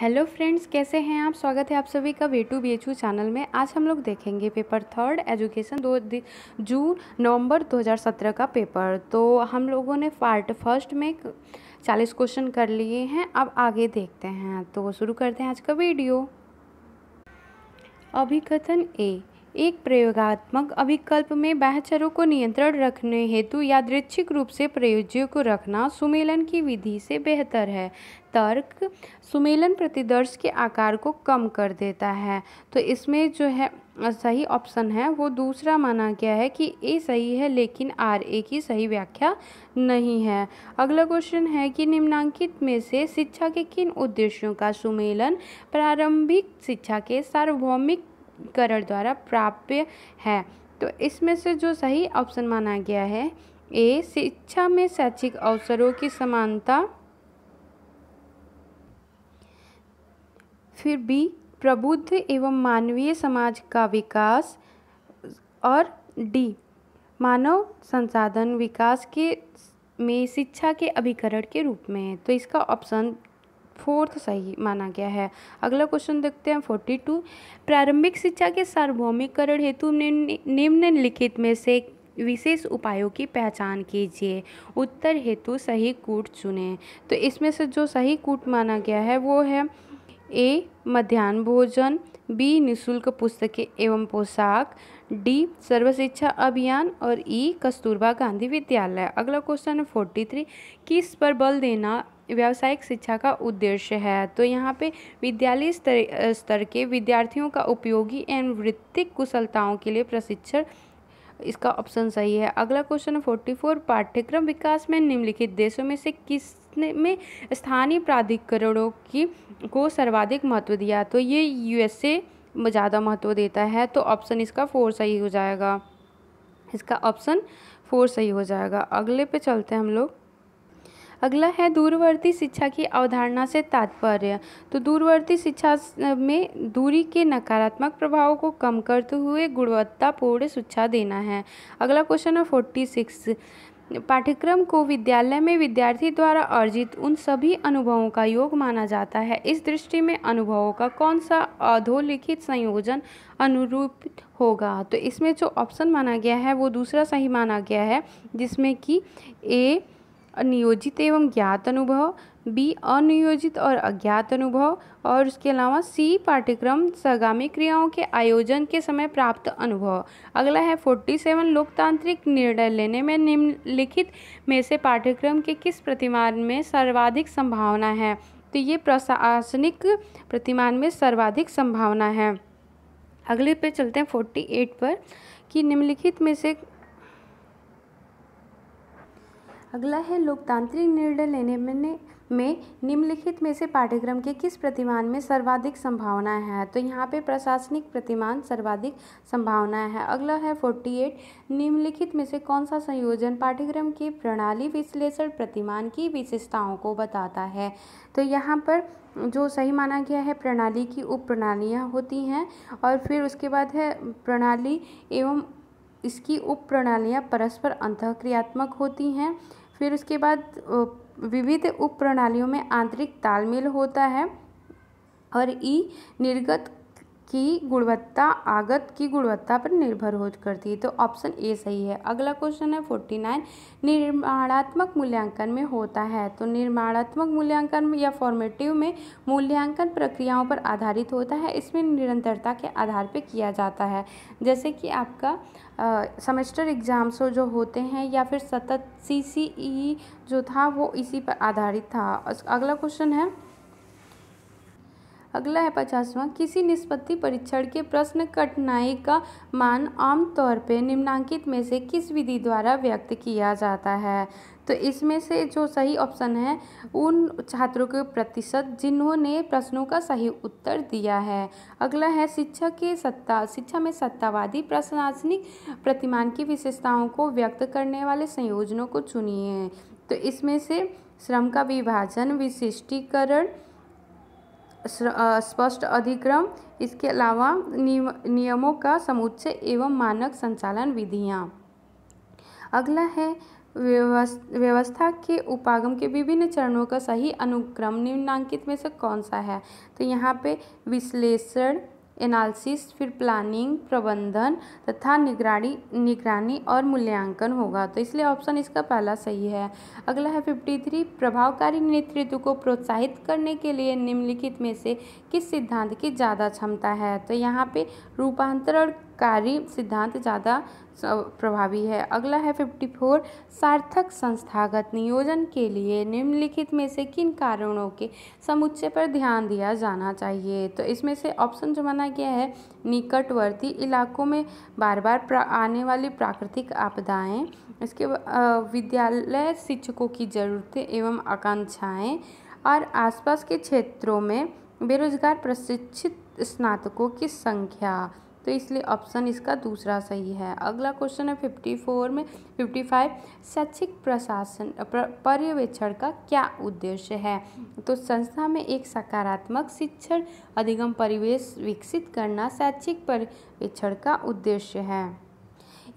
hello friends कैसे हैं आप स्वागत है आप सभी का way to B H U channel में आज हम लोग देखेंगे पेपर थर्ड एजुकेशन दो जून नवंबर 2017 का पेपर तो हम लोगों ने पार्ट फर्स्ट में चालीस क्वेश्चन कर लिए हैं अब आगे देखते हैं तो शुरू करते हैं आज का वीडियो अभिकथन ए एक प्रयोगात्मक अभिकल्प में बहचरों को नियंत्रण रखने हेतु यादृच्छिक रूप से प्रयोज्यों को रखना सुमेलन की विधि से बेहतर है तर्क सुमेलन प्रतिदर्श के आकार को कम कर देता है तो इसमें जो है सही ऑप्शन है वो दूसरा माना गया है कि ए सही है लेकिन आर ए की सही व्याख्या नहीं है अगला क्वेश्चन है कि निम्नांकित में से शिक्षा के किन उद्देश्यों का सुमेलन प्रारंभिक शिक्षा के सार्वभौमिककरण द्वारा प्राप्य है तो इसमें से जो सही ऑप्शन माना गया है ए शिक्षा में शैक्षिक अवसरों की समानता फिर बी प्रबुद्ध एवं मानवीय समाज का विकास और डी मानव संसाधन विकास के में शिक्षा के अभिकरण के रूप में है तो इसका ऑप्शन फोर्थ सही माना गया है अगला क्वेश्चन देखते हैं फोर्टी टू प्रारंभिक शिक्षा के सार्वभौमिकरण हेतु निम्नलिखित में से विशेष उपायों की पहचान कीजिए उत्तर हेतु सही कूट चुने तो इसमें से जो सही कूट माना गया है वो है ए मध्यान्ह भोजन बी निशुल्क पुस्तकें एवं पोशाक डी सर्व शिक्षा अभियान और ई कस्तूरबा गांधी विद्यालय अगला क्वेश्चन है फोर्टी थ्री किस पर बल देना व्यावसायिक शिक्षा का उद्देश्य है तो यहाँ पे विद्यालय स्तर स्तर के विद्यार्थियों का उपयोगी एवं वृत्तिक कुशलताओं के लिए प्रशिक्षण इसका ऑप्शन सही है अगला क्वेश्चन है फोर्टी फोर पाठ्यक्रम विकास में निम्नलिखित देशों में से किस में स्थानीय प्राधिकरणों की को सर्वाधिक महत्व दिया तो ये यूएसए ज़्यादा महत्व देता है तो ऑप्शन इसका फोर सही हो जाएगा इसका ऑप्शन फोर सही हो जाएगा अगले पे चलते हैं हम लोग अगला है दूरवर्ती शिक्षा की अवधारणा से तात्पर्य तो दूरवर्ती शिक्षा में दूरी के नकारात्मक प्रभाव को कम करते हुए गुणवत्तापूर्ण शिक्षा देना है अगला क्वेश्चन है फोर्टी सिक्स पाठ्यक्रम को विद्यालय में विद्यार्थी द्वारा अर्जित उन सभी अनुभवों का योग माना जाता है इस दृष्टि में अनुभवों का कौन सा अधोलिखित संयोजन अनुरूप होगा तो इसमें जो ऑप्शन माना गया है वो दूसरा सही माना गया है जिसमें कि ए नियोजित एवं ज्ञात अनुभव बी अनियोजित और अज्ञात अनुभव और उसके अलावा सी पाठ्यक्रम सगामी क्रियाओं के आयोजन के समय प्राप्त अनुभव अगला है फोर्टी सेवन लोकतांत्रिक निर्णय लेने में निम्नलिखित में से पाठ्यक्रम के किस प्रतिमान में सर्वाधिक संभावना है तो ये प्रशासनिक प्रतिमान में सर्वाधिक संभावना है अगले पे चलते हैं फोर्टी एट पर कि निम्नलिखित में से अगला है लोकतांत्रिक निर्णय लेने में में निम्नलिखित में से पाठ्यक्रम के किस प्रतिमान में सर्वाधिक संभावनाएं हैं तो यहाँ पे प्रशासनिक प्रतिमान सर्वाधिक संभावनाएं हैं अगला है फोर्टी एट निम्नलिखित में से कौन सा संयोजन पाठ्यक्रम की प्रणाली विश्लेषण प्रतिमान की विशेषताओं को बताता है तो यहाँ पर जो सही माना गया है प्रणाली की उप प्रणालियाँ होती हैं और फिर उसके बाद है प्रणाली एवं इसकी उप प्रणालियाँ परस्पर अंतःक्रियात्मक होती हैं फिर उसके बाद विविध उप प्रणालियों में आंतरिक तालमेल होता है और ई निर्गत की गुणवत्ता आगत की गुणवत्ता पर निर्भर हो करती है तो ऑप्शन ए सही है अगला क्वेश्चन है फोर्टी नाइन निर्माणात्मक मूल्यांकन में होता है तो निर्माणात्मक मूल्यांकन या फॉर्मेटिव में मूल्यांकन प्रक्रियाओं पर आधारित होता है इसमें निरंतरता के आधार पर किया जाता है जैसे कि आपका सेमेस्टर एग्ज़ाम्स जो होते हैं या फिर सतत सी जो था वो इसी पर आधारित था अगला क्वेश्चन है अगला है पचासवां किसी निष्पत्ति परीक्षण के प्रश्न कठिनाई का मान आमतौर पर निम्नांकित में से किस विधि द्वारा व्यक्त किया जाता है तो इसमें से जो सही ऑप्शन है उन छात्रों के प्रतिशत जिन्होंने प्रश्नों का सही उत्तर दिया है अगला है शिक्षा के सत्ता शिक्षा में सत्तावादी प्रशासनिक प्रतिमान की विशेषताओं को व्यक्त करने वाले संयोजनों को चुनिए तो इसमें से श्रम का विभाजन विशिष्टीकरण स्पष्ट अधिक्रम इसके अलावा नियमों का समुच्चय एवं मानक संचालन विधियाँ अगला है व्यवस्था के उपागम के विभिन्न चरणों का सही अनुक्रम निम्नांकित में से कौन सा है तो यहाँ पे विश्लेषण एनालिसिस फिर प्लानिंग प्रबंधन तथा निगरानी निगरानी और मूल्यांकन होगा तो इसलिए ऑप्शन इसका पहला सही है अगला है फिफ्टी थ्री प्रभावकारी नेतृत्व को प्रोत्साहित करने के लिए निम्नलिखित में से किस सिद्धांत की ज़्यादा क्षमता है तो यहाँ पे रूपांतरणकारी सिद्धांत ज़्यादा प्रभावी है अगला है फिफ्टी फोर सार्थक संस्थागत नियोजन के लिए निम्नलिखित में से किन कारणों के समुच्चय पर ध्यान दिया जाना चाहिए तो इसमें से ऑप्शन जो माना गया है निकटवर्ती इलाकों में बार बार आने वाली प्राकृतिक आपदाएं इसके विद्यालय शिक्षकों की ज़रूरतें एवं आकांक्षाएँ और आसपास के क्षेत्रों में बेरोजगार प्रशिक्षित स्नातकों की संख्या तो इसलिए ऑप्शन इसका दूसरा सही है अगला क्वेश्चन है फिफ्टी फोर में फिफ्टी फाइव शैक्षिक प्रशासन पर्यवेक्षण का क्या उद्देश्य है तो संस्था में एक सकारात्मक शिक्षण अधिगम परिवेश विकसित करना शैक्षिक पर्यवेक्षण का उद्देश्य है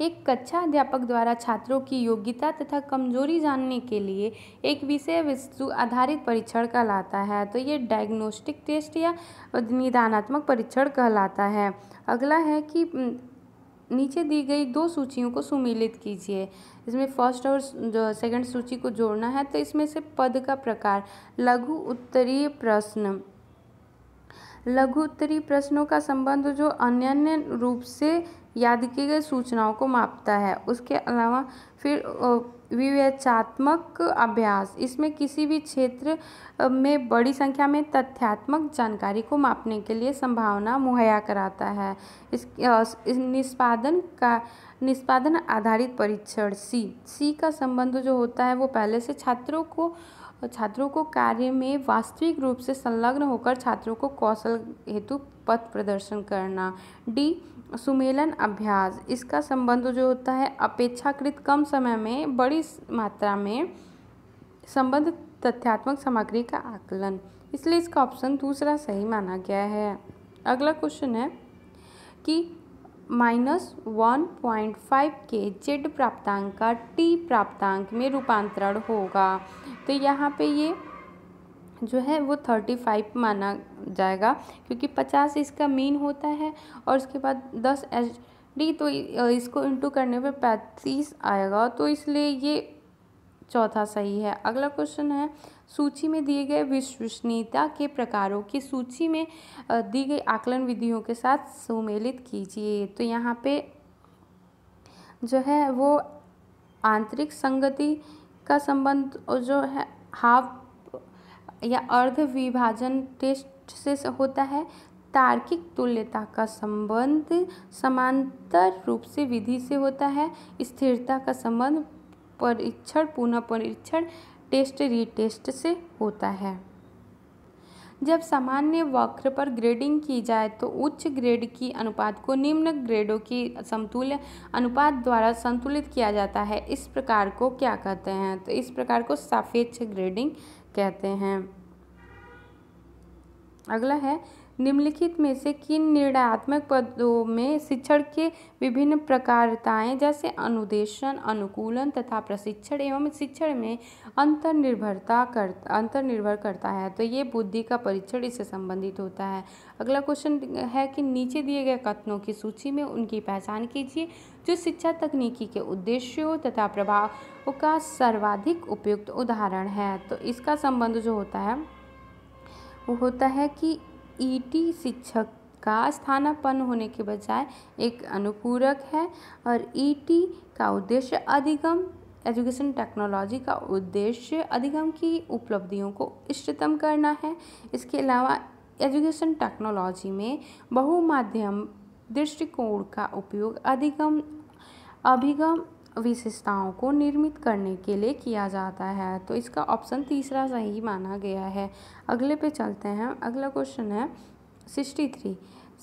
एक कक्षा अध्यापक द्वारा छात्रों की योग्यता तथा कमजोरी जानने के लिए एक विषय वस्तु आधारित परीक्षण कहलाता है तो ये डायग्नोस्टिक टेस्ट या निदानात्मक परीक्षण कहलाता है अगला है कि नीचे दी गई दो सूचियों को सुमिलित कीजिए इसमें फर्स्ट और सेकंड सूची को जोड़ना है तो इसमें से पद का प्रकार लघु उत्तरीय प्रश्न लघु उत्तरीय प्रश्नों का संबंध जो अन्य रूप से याद की गई सूचनाओं को मापता है उसके अलावा फिर विवेचात्मक अभ्यास इसमें किसी भी क्षेत्र में बड़ी संख्या में तथ्यात्मक जानकारी को मापने के लिए संभावना मुहैया कराता है इस, इस निष्पादन का निष्पादन आधारित परीक्षण सी सी का संबंध जो होता है वो पहले से छात्रों को छात्रों को कार्य में वास्तविक रूप से संलग्न होकर छात्रों को कौशल हेतु पथ प्रदर्शन करना डी सुमेलन अभ्यास इसका संबंध जो होता है अपेक्षाकृत कम समय में बड़ी मात्रा में संबंध तथ्यात्मक सामग्री का आकलन इसलिए इसका ऑप्शन दूसरा सही माना गया है अगला क्वेश्चन है कि माइनस वन पॉइंट फाइव के जेड प्राप्तांक का टी प्राप्तांक में रूपांतरण होगा तो यहाँ पे ये जो है वो थर्टी फाइव माना जाएगा क्योंकि पचास इसका मीन होता है और उसके बाद दस एच डी तो इसको इंटू करने पे पैंतीस आएगा तो इसलिए ये चौथा सही है अगला क्वेश्चन है सूची में दिए गए विश्वसनीयता के प्रकारों की सूची में दी गई आकलन विधियों के साथ सुमेलित कीजिए तो यहाँ पे जो है वो आंतरिक संगति का संबंध जो है हाफ या अर्ध विभाजन टेस्ट से होता है तार्किक तुल्यता का संबंध समांतर रूप से विधि से होता है स्थिरता का संबंध परीक्षण पुनः परीक्षण टेस्ट रीटेस्ट से होता है जब सामान्य वक्र पर ग्रेडिंग की जाए तो उच्च ग्रेड की अनुपात को निम्न ग्रेडों की समतुल्य अनुपात द्वारा संतुलित किया जाता है इस प्रकार को क्या कहते हैं तो इस प्रकार को सापेक्ष ग्रेडिंग कहते हैं अगला है निम्नलिखित में से किन निर्णयात्मक पदों में शिक्षण के विभिन्न प्रकारताएं जैसे अनुदेशन अनुकूलन तथा प्रशिक्षण एवं शिक्षण में अंतर्निर्भरता कर अंतर्निर्भर करता है तो ये बुद्धि का परीक्षण इससे संबंधित होता है अगला क्वेश्चन है कि नीचे दिए गए कथनों की सूची में उनकी पहचान कीजिए जो शिक्षा तकनीकी के उद्देश्यों तथा प्रभाव का सर्वाधिक उपयुक्त उदाहरण है तो इसका संबंध जो होता है वो होता है कि ईटी e शिक्षक का स्थानापन्न होने के बजाय एक अनुपूरक है और ईटी e का उद्देश्य अधिगम एजुकेशन टेक्नोलॉजी का उद्देश्य अधिगम की उपलब्धियों को इष्टतम करना है इसके अलावा एजुकेशन टेक्नोलॉजी में बहुमाध्यम दृष्टिकोण का उपयोग अधिगम अभिगम विशेषताओं को निर्मित करने के लिए किया जाता है तो इसका ऑप्शन तीसरा सही माना गया है अगले पे चलते हैं अगला क्वेश्चन है सिक्सटी थ्री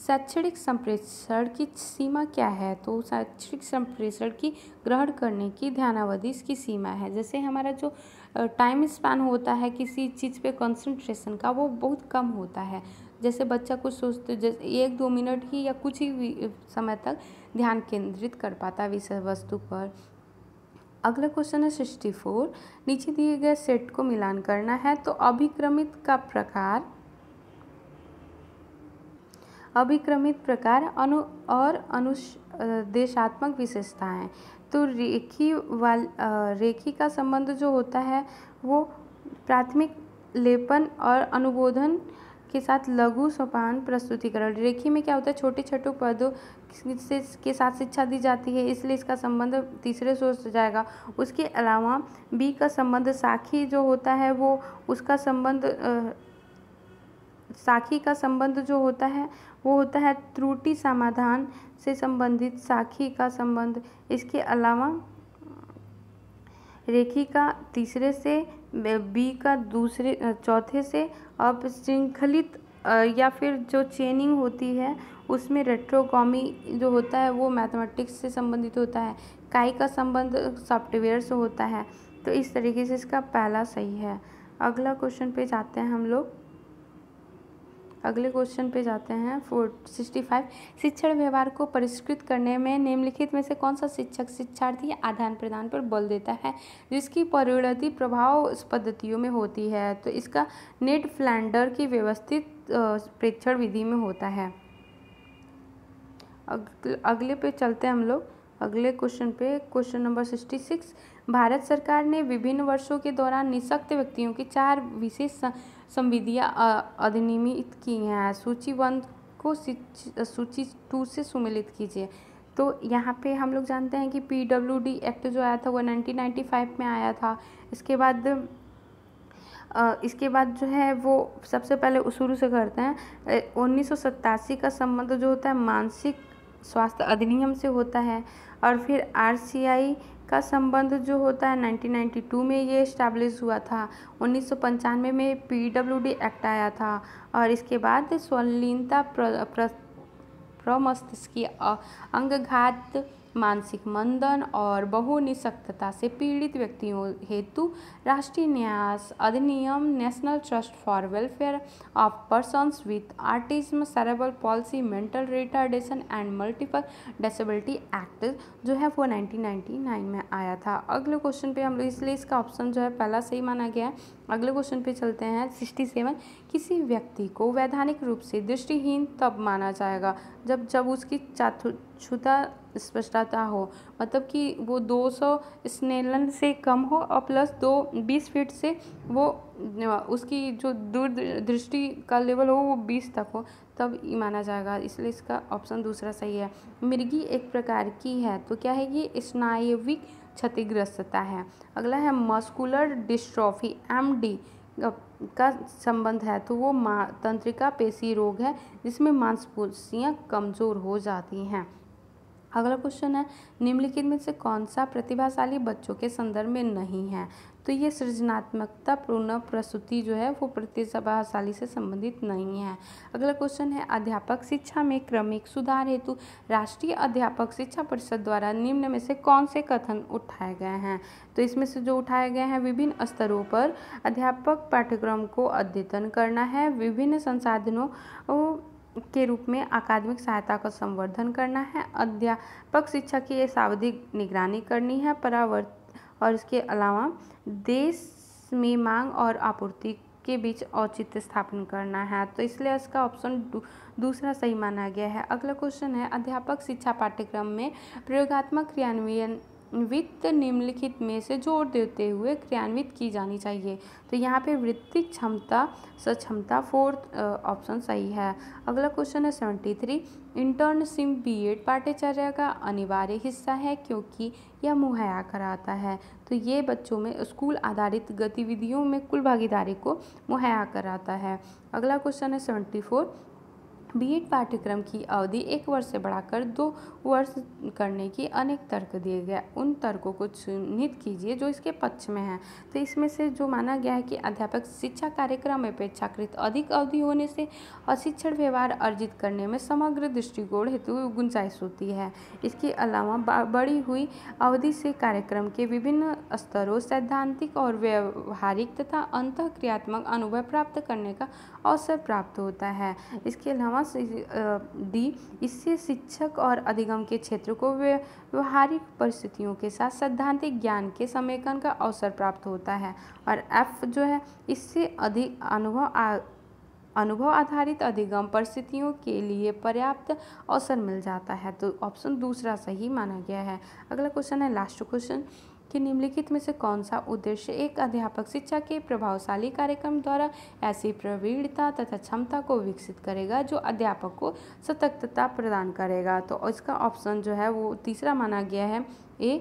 शैक्षणिक संप्रेषण की सीमा क्या है तो शैक्षणिक संप्रेषण की ग्रहण करने की ध्यानावधि इसकी सीमा है जैसे हमारा जो टाइम स्पैन होता है किसी चीज़ पे कंसंट्रेशन का वो बहुत कम होता है जैसे बच्चा कुछ सोचते जैसे एक दो मिनट ही या कुछ ही समय तक ध्यान केंद्रित कर पाता है विषय वस्तु पर अगला क्वेश्चन है सिक्सटी फोर नीचे दिए गए सेट को मिलान करना है तो अभिक्रमित का प्रकार अभिक्रमित प्रकार अनु और अनुदेशात्मक विशेषताएं तो रेखी वाल रेखी का संबंध जो होता है वो प्राथमिक लेपन और अनुबोधन के साथ लघु सोपान प्रस्तुतिकरण रेखी में क्या होता है छोटे छोटे पदों से के साथ शिक्षा दी जाती है इसलिए इसका संबंध तीसरे से जाएगा उसके अलावा बी का संबंध साखी जो होता है वो उसका संबंध साखी का संबंध जो होता है वो होता है त्रुटि समाधान से संबंधित साखी का संबंध इसके अलावा रेखी का तीसरे से बी का दूसरे चौथे से अब श्रृंखलित या फिर जो चेनिंग होती है उसमें रेट्रोकॉमी जो होता है वो मैथमेटिक्स से संबंधित होता है काई का संबंध सॉफ्टवेयर से होता है तो इस तरीके से इसका पहला सही है अगला क्वेश्चन पे जाते हैं हम लोग अगले क्वेश्चन पे जाते हैं फोर सिक्सटी फाइव शिक्षण व्यवहार को परिष्कृत करने में निम्नलिखित में से कौन सा शिक्षक शिक्षार्थी आदान प्रदान पर बल देता है जिसकी परिणति प्रभाव पद्धतियों में होती है तो इसका नेट फ्लैंडर की व्यवस्थित प्रेक्षण विधि में होता है अगले पे चलते हैं हम लोग अगले क्वेश्चन पे क्वेश्चन नंबर सिक्सटी सिक्स भारत सरकार ने विभिन्न वर्षों के दौरान निशक्त व्यक्तियों की चार विशेष संविधियाँ अधिनियमित की हैं सूची वन को सूची टू से सुमिलित कीजिए तो यहाँ पे हम लोग जानते हैं कि पी डब्ल्यू डी एक्ट जो आया था वो नाइनटीन नाइन्टी फाइव में आया था इसके बाद इसके बाद जो है वो सबसे पहले शुरू से करते हैं उन्नीस का संबंध जो होता है मानसिक स्वास्थ्य अधिनियम से होता है और फिर आर का संबंध जो होता है 1992 में ये इस्टेब्लिश हुआ था उन्नीस में पीडब्ल्यूडी एक्ट आया था और इसके बाद स्वलीनता प्रमस्तिष्कीय अंगघात मानसिक मंदन और बहुनिशक्तता से पीड़ित व्यक्तियों हेतु राष्ट्रीय न्यास अधिनियम national trust for welfare of person with autism cerebral palsy mental retardation and multiple disability act जो है वो 1999 में आया था अगले क्वेश्चन पे हम लोग इसलिए इसका ऑप्शन जो है पहला सही माना गया है अगले क्वेश्चन पे चलते हैं सेवन किसी व्यक्ति को वैधानिक रूप से दृष्टिहीन तब माना जाएगा जब जब उसकी छुता स्पष्टता हो मतलब कि वो 200 स्नेलन से कम हो और प्लस दो बीस फीट से वो उसकी जो दूर दृष्टि का लेवल हो वो बीस तक हो तब ही माना जाएगा इसलिए इसका ऑप्शन दूसरा सही है मिर्गी एक प्रकार की है तो क्या है ये स्नायविक क्षतिग्रस्तता है अगला है मस्कुलर डिस्ट्रॉफी एम डी का संबंध है तो वो मा तंत्रिका पेशी रोग है जिसमें मांसपेशियाँ कमज़ोर हो जाती हैं अगला क्वेश्चन है निम्नलिखित में से कौन सा प्रतिभाशाली बच्चों के संदर्भ में नहीं है तो ये सृजनात्मकता पूर्ण प्रस्तुति जो है वो प्रतिभाशाली से संबंधित नहीं है अगला क्वेश्चन है अध्यापक शिक्षा में क्रमिक सुधार हेतु राष्ट्रीय अध्यापक शिक्षा परिषद द्वारा निम्न में से कौन से कथन उठाए गए हैं तो इसमें से जो उठाए गए हैं विभिन्न स्तरों पर अध्यापक पाठ्यक्रम को अद्यतन करना है विभिन्न संसाधनों के रूप में अकादमिक सहायता का संवर्धन करना है अध्यापक शिक्षा की सावधिक निगरानी करनी है परावर्त और इसके अलावा देश में मांग और आपूर्ति के बीच औचित्य स्थापन करना है तो इसलिए इसका ऑप्शन दूसरा सही माना गया है अगला क्वेश्चन है अध्यापक शिक्षा पाठ्यक्रम में प्रयोगात्मक क्रियान्वयन वित्त निम्नलिखित में से जोड़ देते हुए क्रियान्वित की जानी चाहिए तो यहाँ पे वृत्तिक क्षमता सक्षमता फोर्थ ऑप्शन सही है अगला क्वेश्चन है seventy three internship B Ed पाठ्यचर्य का अनिवार्य हिस्सा है क्योंकि यह मुहैया कराता है तो ये बच्चों में स्कूल आधारित गतिविधियों में कुल भागीदारी को मुहैया कराता है अगला क्वेश्चन है सेवेंटी फोर बीएड पाठ्यक्रम की अवधि एक वर्ष से बढ़ाकर दो वर्ष करने की अनेक तर्क दिए गए उन तर्कों को चिन्हित कीजिए जो इसके पक्ष में हैं तो इसमें से जो माना गया है कि अध्यापक शिक्षा कार्यक्रम में अपेक्षाकृत अधिक अवधि होने से अशिक्षण व्यवहार अर्जित करने में समग्र दृष्टिकोण हेतु गुंजाइश होती है इसके अलावा बढ़ी हुई अवधि से कार्यक्रम के विभिन्न स्तरों सैद्धांतिक और व्यवहारिक तथा अंत क्रियात्मक अनुभव प्राप्त करने का अवसर प्राप्त होता है इसके अलावा डी इससे शिक्षक और अधिगम के क्षेत्र को व्यवहारिक परिस्थितियों के साथ सैद्धांतिक ज्ञान के समेकन का अवसर प्राप्त होता है और एफ जो है इससे अधिक अनुभव अनुभव आधारित अधिगम परिस्थितियों के लिए पर्याप्त अवसर मिल जाता है तो ऑप्शन दूसरा सही माना गया है अगला क्वेश्चन है लास्ट क्वेश्चन कि निम्नलिखित में से कौन सा उद्देश्य एक अध्यापक शिक्षा के प्रभावशाली कार्यक्रम द्वारा ऐसी प्रवीणता तथा क्षमता को विकसित करेगा जो अध्यापक को सतर्कता प्रदान करेगा तो इसका ऑप्शन जो है वो तीसरा माना गया है ए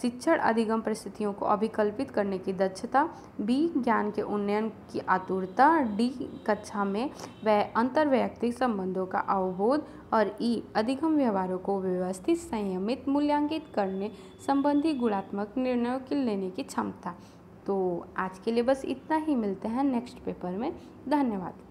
शिक्षण अधिगम परिस्थितियों को अभिकल्पित करने की दक्षता बी ज्ञान के उन्नयन की आतुरता डी कक्षा में वह अंतर्वैयक्तिक संबंधों का अवबोध और ई अधिगम व्यवहारों को व्यवस्थित संयमित मूल्यांकित करने संबंधी गुणात्मक निर्णयों के लेने की क्षमता तो आज के लिए बस इतना ही मिलते हैं नेक्स्ट पेपर में धन्यवाद